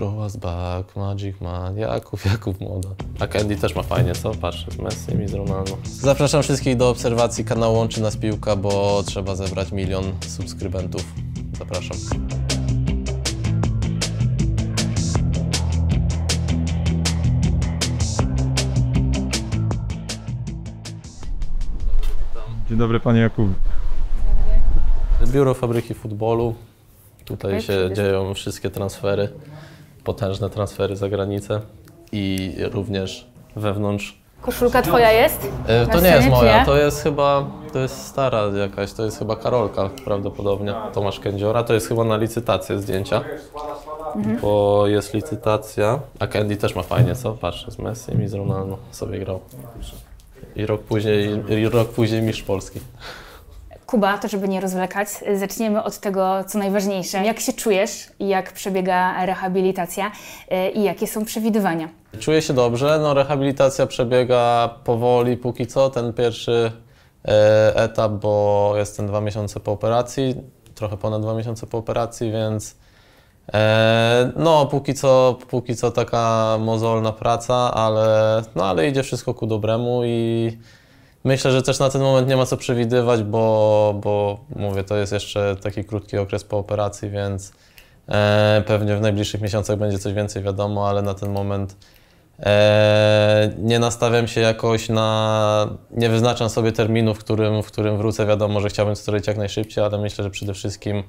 Joas, back, Magic Man, Jakub, Jakub Moda. A Candy też ma fajnie, co? Patrz, z Messi i z Ronaldo. Zapraszam wszystkich do obserwacji kanału Łączy Nas Piłka, bo trzeba zebrać milion subskrybentów. Zapraszam. Dzień dobry Panie Jakub. Biuro Fabryki Futbolu. Tutaj się dzieją wszystkie transfery potężne transfery za granicę i również wewnątrz. Koszulka twoja jest? E, to nie jest moja, to jest chyba, to jest stara jakaś, to jest chyba Karolka prawdopodobnie, Tomasz Kędziora, to jest chyba na licytację zdjęcia, mhm. bo jest licytacja, a Candy też ma fajnie, co? Patrz, z Messi i z Ronaldo sobie grał. I rok później, i rok później mistrz Polski. Kuba, to żeby nie rozwlekać, zaczniemy od tego, co najważniejsze. Jak się czujesz, jak przebiega rehabilitacja e, i jakie są przewidywania? Czuję się dobrze. No, rehabilitacja przebiega powoli póki co. Ten pierwszy e, etap, bo jestem dwa miesiące po operacji, trochę ponad dwa miesiące po operacji, więc e, no, póki co, póki co taka mozolna praca, ale, no, ale idzie wszystko ku dobremu i Myślę, że też na ten moment nie ma co przewidywać, bo, bo mówię, to jest jeszcze taki krótki okres po operacji, więc e, pewnie w najbliższych miesiącach będzie coś więcej wiadomo, ale na ten moment e, nie nastawiam się jakoś na. Nie wyznaczam sobie terminu, w którym, w którym wrócę. Wiadomo, że chciałbym to jak najszybciej, ale myślę, że przede wszystkim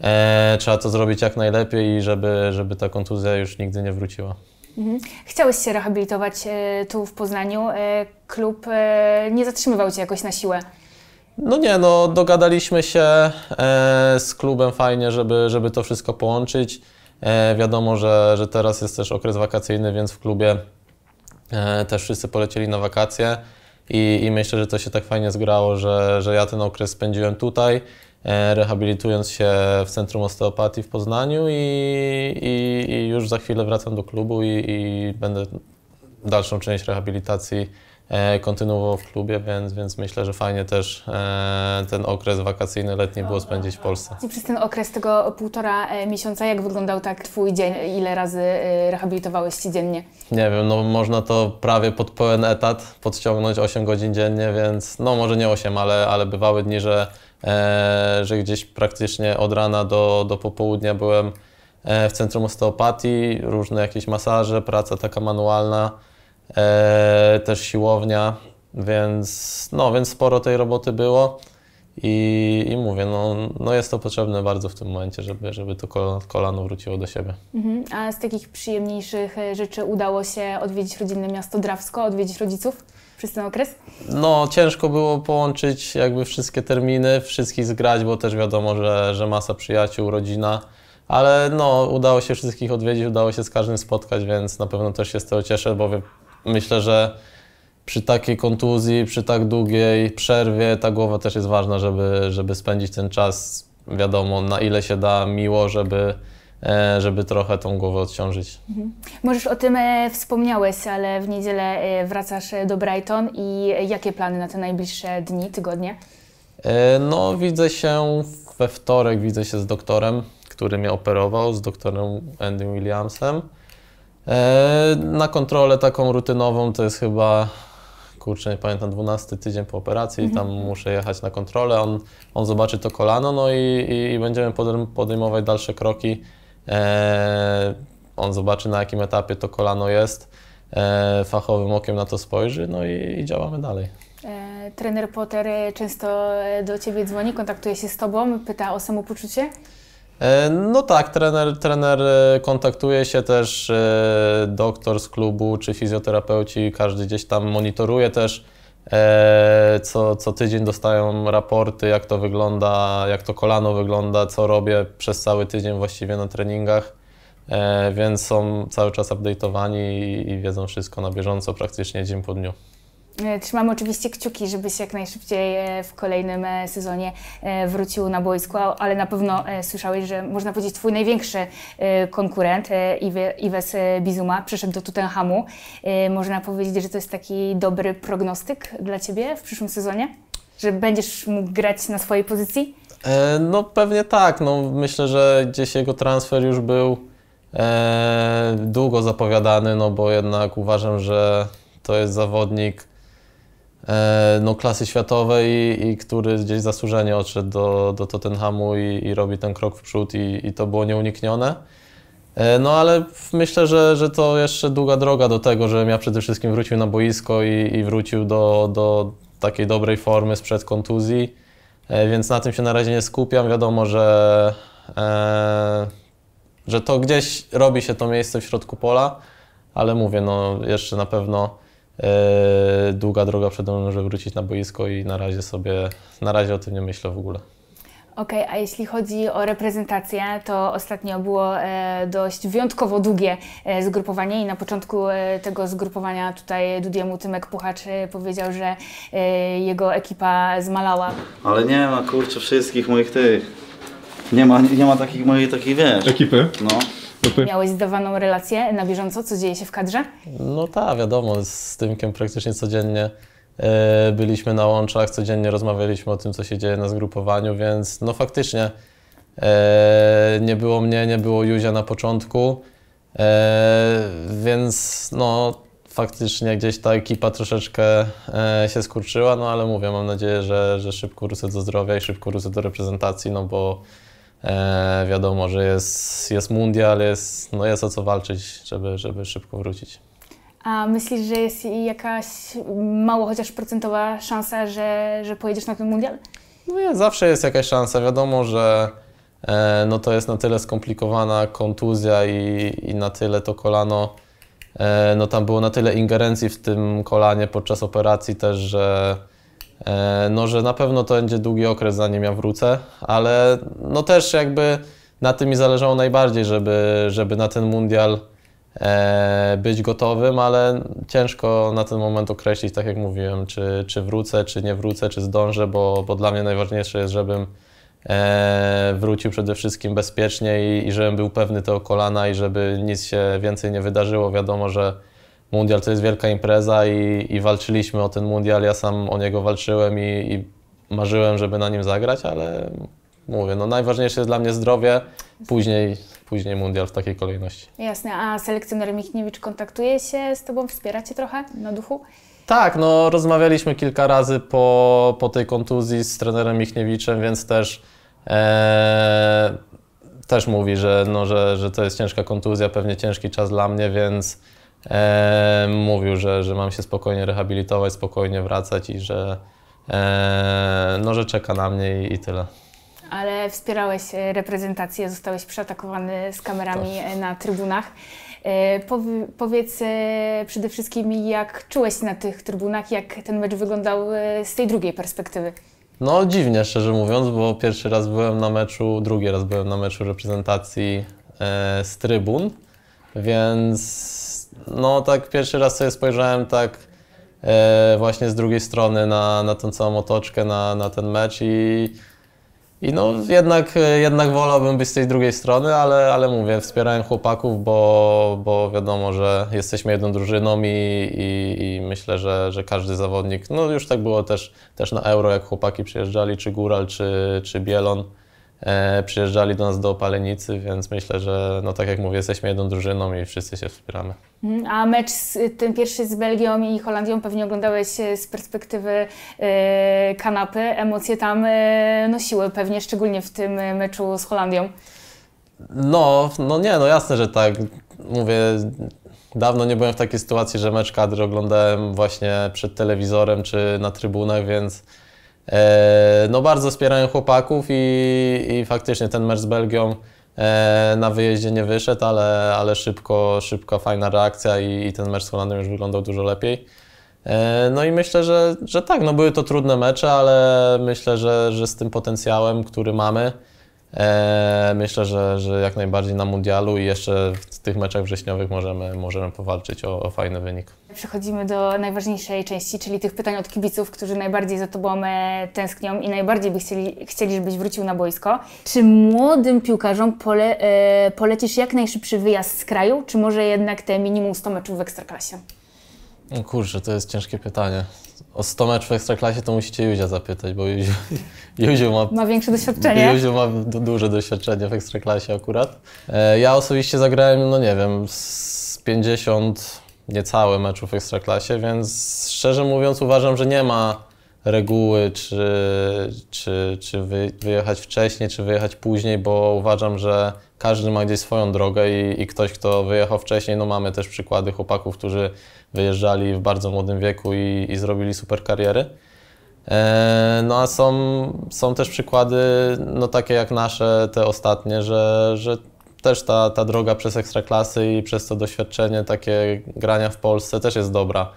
e, trzeba to zrobić jak najlepiej i żeby, żeby ta kontuzja już nigdy nie wróciła. Mhm. Chciałeś się rehabilitować e, tu w Poznaniu. E, klub e, nie zatrzymywał Cię jakoś na siłę. No nie, no dogadaliśmy się z klubem fajnie, żeby, żeby to wszystko połączyć. Wiadomo, że, że teraz jest też okres wakacyjny, więc w klubie też wszyscy polecieli na wakacje. I, I, myślę, że to się tak fajnie zgrało, że, że ja ten okres spędziłem tutaj, e, rehabilitując się w Centrum Osteopatii w Poznaniu i, i, i już za chwilę wracam do klubu i, będę dalszą część rehabilitacji E, kontynuował w klubie, więc, więc myślę, że fajnie też e, ten okres wakacyjny, letni było spędzić w Polsce. I przez ten okres tego półtora e, miesiąca, jak wyglądał tak Twój dzień? Ile razy rehabilitowałeś Ci dziennie? Nie wiem, no można to prawie pod pełen etat podciągnąć 8 godzin dziennie, więc no może nie 8, ale, ale bywały dni, że, że gdzieś praktycznie od rana do, do popołudnia byłem w centrum osteopatii, różne jakieś masaże, praca taka manualna e, też siłownia, więc, no, więc sporo tej roboty było. I, I, mówię, no, no jest to potrzebne bardzo w tym momencie, żeby, żeby to kolano wróciło do siebie. Mhm. A z takich przyjemniejszych e, rzeczy udało się odwiedzić rodzinne miasto Drawsko, odwiedzić rodziców przez ten okres? No, ciężko było połączyć jakby wszystkie terminy, wszystkich zgrać, bo też wiadomo, że, że masa przyjaciół, rodzina, ale no, udało się wszystkich odwiedzić, udało się z każdym spotkać, więc na pewno też się z tego cieszę, bo myślę, że przy takiej kontuzji, przy tak długiej przerwie, ta głowa też jest ważna, żeby, żeby spędzić ten czas, wiadomo, na ile się da miło, żeby, e, żeby trochę tą głowę odciążyć. Mhm. Możesz o tym e, wspomniałeś, ale w niedzielę e, wracasz do Brighton i jakie plany na te najbliższe dni, tygodnie? No, widzę się we wtorek, widzę się z doktorem, który mnie operował, z doktorem Andy Williamsem. E, na kontrolę taką rutynową to jest chyba, kurczę, nie pamiętam, 12 tydzień po operacji, mhm. tam muszę jechać na kontrolę, on, on zobaczy to kolano, no i, i będziemy podejmować dalsze kroki. E, on zobaczy na jakim etapie to kolano jest, e, fachowym okiem na to spojrzy, no i, i działamy dalej. E, trener Potter e, często e, do Ciebie dzwoni, kontaktuje się z Tobą, pyta o samopoczucie? E, no tak, trener, trener e, kontaktuje się też, e, doktor z klubu czy fizjoterapeuci, każdy gdzieś tam monitoruje też. Co, co tydzień dostają raporty, jak to wygląda, jak to kolano wygląda, co robię przez cały tydzień właściwie na treningach, więc są cały czas update'owani i wiedzą wszystko na bieżąco praktycznie dzień po dniu. E, trzymamy oczywiście kciuki, żebyś jak najszybciej e, w kolejnym e, sezonie wrócił na boisko, ale na pewno słyszałeś, że można powiedzieć twój największy konkurent Ives Bizuma przyszedł do Tottenhamu. Można powiedzieć, że to jest taki dobry prognostyk dla ciebie w przyszłym sezonie? Że będziesz mógł grać na swojej pozycji? No pewnie tak. No, myślę, że gdzieś jego transfer już był długo zapowiadany, no bo jednak uważam, że to jest zawodnik, E, no, klasy światowej i, i który gdzieś zasłużenie odszedł do, do Tottenhamu i, i robi ten krok w przód i, i to było nieuniknione. E, no ale myślę, że, że to jeszcze długa droga do tego, żebym ja przede wszystkim wrócił na boisko i, i wrócił do, do takiej dobrej formy sprzed kontuzji, e, więc na tym się na razie nie skupiam. Wiadomo, że, e, że to gdzieś robi się to miejsce w środku pola, ale mówię, no jeszcze na pewno E, długa droga przede mną, żeby wrócić na boisko i na razie sobie, na razie o tym nie myślę w ogóle. Okej, okay, a jeśli chodzi o reprezentację, to ostatnio było e, dość wyjątkowo długie e, zgrupowanie i na początku tego zgrupowania tutaj Dudiemu Tymek Puchacz powiedział, że jego ekipa zmalała. Ale nie ma kurczę wszystkich moich tych. Nie ma, nie ma takich mojej takich wiesz. Ekipy? No. Miałeś zdawaną relację na bieżąco, co dzieje się w kadrze? No tak, wiadomo, z Tymkiem praktycznie codziennie e, byliśmy na łączach, codziennie rozmawialiśmy o tym, co się dzieje na zgrupowaniu, więc no faktycznie e, nie było mnie, nie było Józia na początku, e, więc no faktycznie gdzieś ta ekipa troszeczkę się skurczyła, no ale mówię, mam nadzieję, że, że szybko wrócę do zdrowia i szybko wrócę do reprezentacji, no bo E, wiadomo, że jest, jest mundial, jest, no jest o co walczyć, żeby, żeby szybko wrócić. A myślisz, że jest jakaś mało chociaż procentowa szansa, że, że pojedziesz na ten mundial? No jest, zawsze jest jakaś szansa. Wiadomo, że e, no to jest na tyle skomplikowana kontuzja i, i na tyle to kolano, e, no tam było na tyle ingerencji w tym kolanie podczas operacji też, że E, no, że na pewno to będzie długi okres, zanim ja wrócę, ale no też jakby na tym mi zależało najbardziej, żeby, żeby na ten mundial e, być gotowym, ale ciężko na ten moment określić, tak jak mówiłem, czy, czy wrócę, czy nie wrócę, czy zdążę, bo, bo dla mnie najważniejsze jest, żebym e, wrócił przede wszystkim bezpiecznie i, i żebym był pewny tego kolana i żeby nic się więcej nie wydarzyło. Wiadomo, że mundial to jest wielka impreza i, i walczyliśmy o ten mundial. Ja sam o niego walczyłem i, i marzyłem, żeby na nim zagrać, ale mówię, no najważniejsze jest dla mnie zdrowie, później, później mundial w takiej kolejności. Jasne, a selekcjoner Michniewicz kontaktuje się z Tobą, wspiera Cię trochę na duchu? Tak, no rozmawialiśmy kilka razy po, po tej kontuzji z trenerem Michniewiczem, więc też e, też mówi, że, no, że, że to jest ciężka kontuzja, pewnie ciężki czas dla mnie, więc e, mówił, że, że mam się spokojnie rehabilitować, spokojnie wracać i że, e, no, że czeka na mnie i, i tyle. Ale wspierałeś e, reprezentację, zostałeś przeatakowany z kamerami tak. E, na trybunach. E, powiedz przede wszystkim, jak czułeś na tych trybunach, jak ten mecz wyglądał z tej drugiej perspektywy? No dziwnie, szczerze mówiąc, bo pierwszy raz byłem na meczu, drugi raz byłem na meczu reprezentacji z trybun, więc no tak pierwszy raz sobie spojrzałem tak e, właśnie z drugiej strony na, na tą całą otoczkę, na, na ten mecz i, i no jednak, e, jednak wolałbym być z tej drugiej strony, ale, ale mówię, wspierałem chłopaków, bo, bo wiadomo, że jesteśmy jedną drużyną i, i, i myślę, że, że każdy zawodnik, no już tak było też, też na Euro, jak chłopaki przyjeżdżali, czy Góral, czy, czy Bielon, E, przyjeżdżali do nas do Opalenicy, więc myślę, że no tak jak mówię, jesteśmy jedną drużyną i wszyscy się wspieramy. Mhm, a mecz ten pierwszy z Belgią i Holandią pewnie oglądałeś e, z perspektywy e, kanapy. Emocje tam nosiły pewnie, szczególnie w tym meczu z Holandią. No, no nie, no jasne, że tak. Mówię, dawno nie byłem w takiej sytuacji, że mecz kadry oglądałem właśnie przed telewizorem czy na trybunach, więc E, no bardzo wspierają chłopaków i, i faktycznie ten mecz z Belgią e, na wyjeździe nie wyszedł, ale, ale szybko, szybka, fajna reakcja i, i ten mecz z Holandią już wyglądał dużo lepiej. E, no i myślę, że, że tak, no były to trudne mecze, ale myślę, że, że z tym potencjałem, który mamy, E, myślę, że, że jak najbardziej na mundialu i jeszcze w tych meczach wrześniowych możemy, możemy powalczyć o, o fajny wynik. Przechodzimy do najważniejszej części, czyli tych pytań od kibiców, którzy najbardziej za Tobą e, tęsknią i najbardziej by chcieli, chcieli żebyś wrócił na boisko. Czy młodym piłkarzom pole, e, polecisz jak najszybszy wyjazd z kraju, czy może jednak te minimum 100 meczów w Ekstraklasie? Kurczę, to jest ciężkie pytanie o 100 meczów w Ekstraklasie, to musicie Józia zapytać, bo Józio, Józio ma... Ma większe doświadczenie. Józio ma duże doświadczenie w Ekstraklasie akurat. E, ja osobiście zagrałem, no nie wiem, z 50 niecałe meczów w Ekstraklasie, więc szczerze mówiąc uważam, że nie ma reguły, czy, czy, czy wyjechać wcześniej, czy wyjechać później, bo uważam, że każdy ma gdzieś swoją drogę i, i ktoś, kto wyjechał wcześniej, no mamy też przykłady chłopaków, którzy wyjeżdżali w bardzo młodym wieku i, i zrobili super kariery. E, no a są, są też przykłady, no takie jak nasze, te ostatnie, że, że też ta, ta droga przez ekstraklasy i przez to doświadczenie takie grania w Polsce też jest dobra.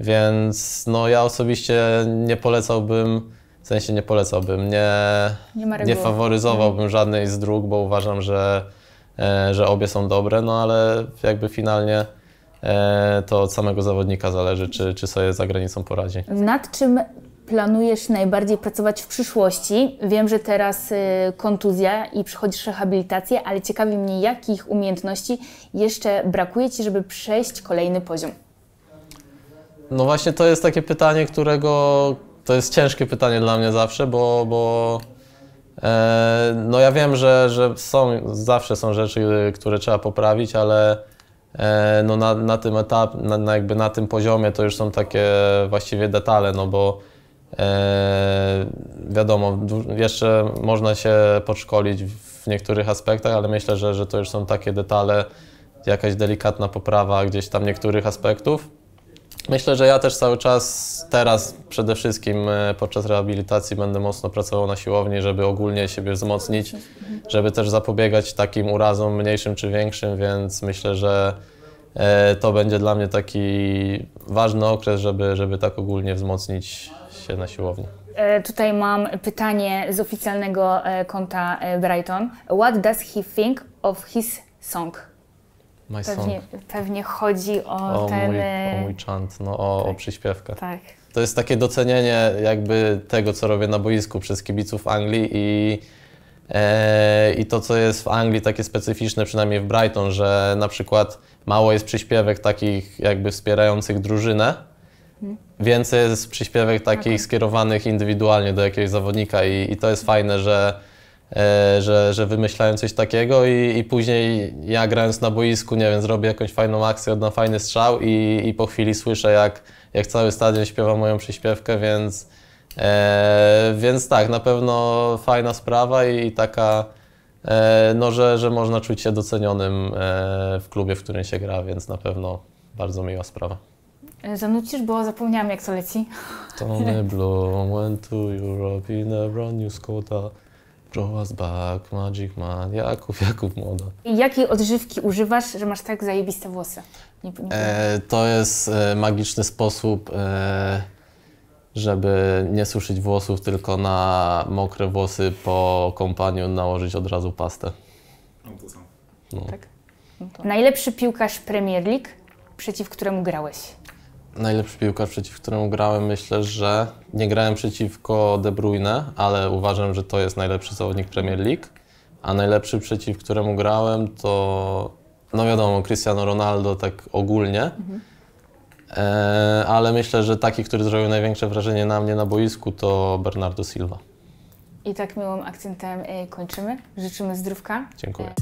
Więc no ja osobiście nie polecałbym, w sensie nie polecałbym, nie, nie, nie faworyzowałbym no. żadnej z dróg, bo uważam, że, e, że obie są dobre, no ale jakby finalnie e, to od samego zawodnika zależy, czy, czy sobie za granicą poradzi. Nad czym planujesz najbardziej pracować w przyszłości? Wiem, że teraz y, kontuzja i przychodzisz rehabilitację, ale ciekawi mnie, jakich umiejętności jeszcze brakuje Ci, żeby przejść kolejny poziom? No właśnie to jest takie pytanie, którego... To jest ciężkie pytanie dla mnie zawsze, bo, bo e, no ja wiem, że, że są, zawsze są rzeczy, które trzeba poprawić, ale e, no na, na tym etapie, na, na jakby na tym poziomie to już są takie właściwie detale, no bo E, wiadomo, jeszcze można się podszkolić w niektórych aspektach, ale myślę, że, że to już są takie detale, jakaś delikatna poprawa gdzieś tam niektórych aspektów. Myślę, że ja też cały czas teraz przede wszystkim e, podczas rehabilitacji będę mocno pracował na siłowni, żeby ogólnie siebie wzmocnić, żeby też zapobiegać takim urazom mniejszym czy większym, więc myślę, że e, to będzie dla mnie taki ważny okres, żeby, żeby tak ogólnie wzmocnić się na siłowni. E, tutaj mam pytanie z oficjalnego e, konta e, Brighton. What does he think of his song? My pewnie, song. Pewnie chodzi o, o ten... Mój, o mój chant, no o, tak. o przyśpiewkę. Tak. To jest takie docenienie jakby tego, co robię na boisku przez kibiców Anglii i i to, co jest w Anglii takie specyficzne, przynajmniej w Brighton, że na przykład mało jest przyśpiewek takich jakby wspierających drużynę, Więcej jest przyśpiewek takich okay. skierowanych indywidualnie do jakiegoś zawodnika i, i to jest fajne, że, e, że, że coś takiego i, i później ja grając na boisku, nie wiem, zrobię jakąś fajną akcję, oddam fajny strzał i, i po chwili słyszę, jak, jak cały stadion śpiewa moją przyśpiewkę, więc, e, więc tak, na pewno fajna sprawa i, i taka e, no, że, że można czuć się docenionym e, w klubie, w którym się gra, więc na pewno bardzo miła sprawa. E, zanucisz, bo zapomniałam jak to leci. Tony Bloom went to Europe in a brand new Skoda. Draw us back, Magic Man, Jaków, Jaków młoda. I jakiej odżywki używasz, że masz tak zajebiste włosy? Nie, nie e, to jest e, magiczny sposób, e, żeby nie suszyć włosów, tylko na mokre włosy po kąpaniu nałożyć od razu pastę. No. no. Tak. No to. Najlepszy piłkarz Premier League, przeciw któremu grałeś? Najlepszy piłkarz, przeciw któremu grałem, myślę, że nie grałem przeciwko De Bruyne, ale uważam, że to jest najlepszy zawodnik Premier League. A najlepszy, przeciw któremu grałem, to no wiadomo, Cristiano Ronaldo tak ogólnie. Mhm. E, ale myślę, że taki, który zrobił największe wrażenie na mnie na boisku, to Bernardo Silva. I tak miłym akcentem e, kończymy. Życzymy zdrówka. Dziękuję.